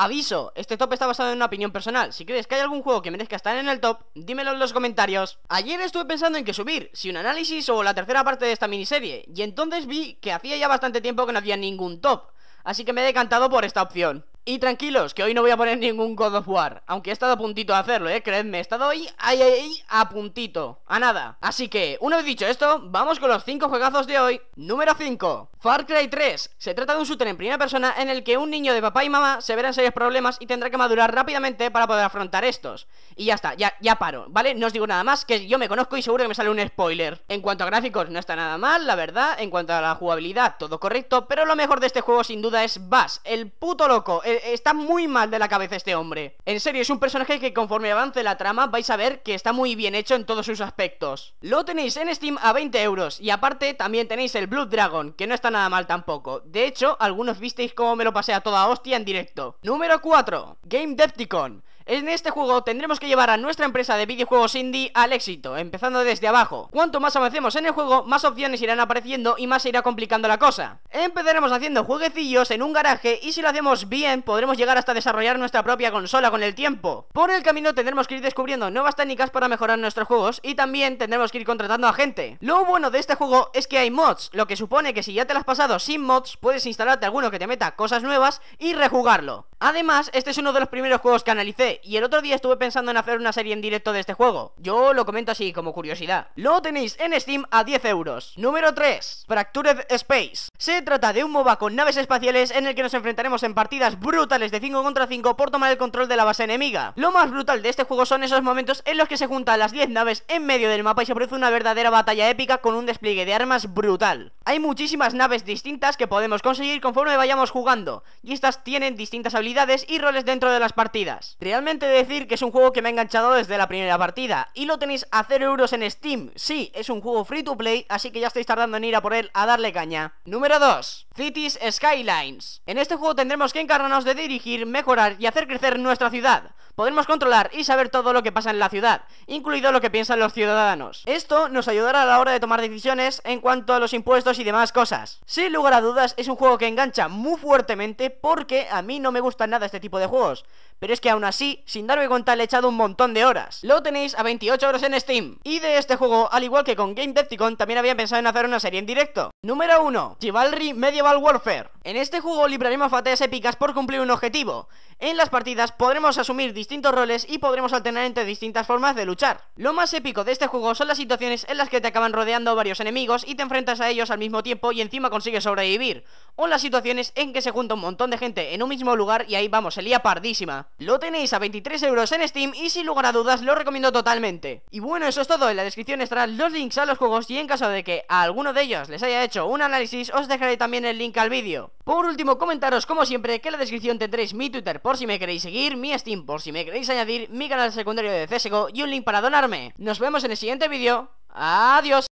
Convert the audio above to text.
Aviso, este top está basado en una opinión personal. Si crees que hay algún juego que merezca estar en el top, dímelo en los comentarios. Ayer estuve pensando en qué subir, si un análisis o la tercera parte de esta miniserie, y entonces vi que hacía ya bastante tiempo que no había ningún top, así que me he decantado por esta opción. Y tranquilos, que hoy no voy a poner ningún God of War Aunque he estado a puntito de hacerlo, eh, creedme He estado ahí, ahí, ahí, a puntito A nada, así que, una vez dicho esto Vamos con los 5 juegazos de hoy Número 5, Far Cry 3 Se trata de un shooter en primera persona en el que un niño de papá y mamá Se verá en serios problemas y tendrá que madurar rápidamente Para poder afrontar estos Y ya está, ya, ya paro, ¿vale? No os digo nada más Que yo me conozco y seguro que me sale un spoiler En cuanto a gráficos, no está nada mal, la verdad En cuanto a la jugabilidad, todo correcto Pero lo mejor de este juego sin duda es Bass, el puto loco, eh, está muy mal de la cabeza este hombre. En serio, es un personaje que conforme avance la trama vais a ver que está muy bien hecho en todos sus aspectos. Lo tenéis en Steam a 20 euros y aparte también tenéis el Blood Dragon, que no está nada mal tampoco. De hecho, algunos visteis cómo me lo pasé a toda hostia en directo. Número 4. Game Depticon. En este juego tendremos que llevar a nuestra empresa de videojuegos indie al éxito, empezando desde abajo. Cuanto más avancemos en el juego, más opciones irán apareciendo y más se irá complicando la cosa. Empezaremos haciendo jueguecillos en un garaje y si lo hacemos bien podremos llegar hasta desarrollar nuestra propia consola con el tiempo. Por el camino tendremos que ir descubriendo nuevas técnicas para mejorar nuestros juegos y también tendremos que ir contratando a gente. Lo bueno de este juego es que hay mods, lo que supone que si ya te las has pasado sin mods, puedes instalarte alguno que te meta cosas nuevas y rejugarlo. Además, este es uno de los primeros juegos que analicé, y el otro día estuve pensando en hacer una serie en directo de este juego. Yo lo comento así, como curiosidad. Lo tenéis en Steam a 10 euros. Número 3. Fractured Space. Se trata de un MOBA con naves espaciales en el que nos enfrentaremos en partidas brutales de 5 contra 5 por tomar el control de la base enemiga. Lo más brutal de este juego son esos momentos en los que se juntan las 10 naves en medio del mapa y se produce una verdadera batalla épica con un despliegue de armas brutal. Hay muchísimas naves distintas que podemos conseguir conforme vayamos jugando, y estas tienen distintas habilidades y roles dentro de las partidas. Realmente decir que es un juego que me ha enganchado desde la primera partida, y lo tenéis a 0 euros en Steam. Sí, es un juego free to play, así que ya estáis tardando en ir a por él a darle caña. Número 2. Cities Skylines. En este juego tendremos que encargarnos de dirigir, mejorar y hacer crecer nuestra ciudad. podemos controlar y saber todo lo que pasa en la ciudad, incluido lo que piensan los ciudadanos. Esto nos ayudará a la hora de tomar decisiones en cuanto a los impuestos y demás cosas. Sin lugar a dudas, es un juego que engancha muy fuertemente porque a mí no me gusta gustan nada este tipo de juegos pero es que aún así, sin darme cuenta, le he echado un montón de horas. Lo tenéis a 28 horas en Steam. Y de este juego, al igual que con Game Depticon, también había pensado en hacer una serie en directo. Número 1. Chivalry Medieval Warfare. En este juego libraremos batallas épicas por cumplir un objetivo. En las partidas podremos asumir distintos roles y podremos alternar entre distintas formas de luchar. Lo más épico de este juego son las situaciones en las que te acaban rodeando varios enemigos y te enfrentas a ellos al mismo tiempo y encima consigues sobrevivir. O las situaciones en que se junta un montón de gente en un mismo lugar y ahí vamos, elía pardísima. Lo tenéis a 23 euros en Steam y sin lugar a dudas lo recomiendo totalmente. Y bueno, eso es todo, en la descripción estarán los links a los juegos y en caso de que a alguno de ellos les haya hecho un análisis, os dejaré también el link al vídeo. Por último, comentaros como siempre que en la descripción tendréis mi Twitter por si me queréis seguir, mi Steam por si me queréis añadir, mi canal secundario de CSGO y un link para donarme. Nos vemos en el siguiente vídeo. Adiós.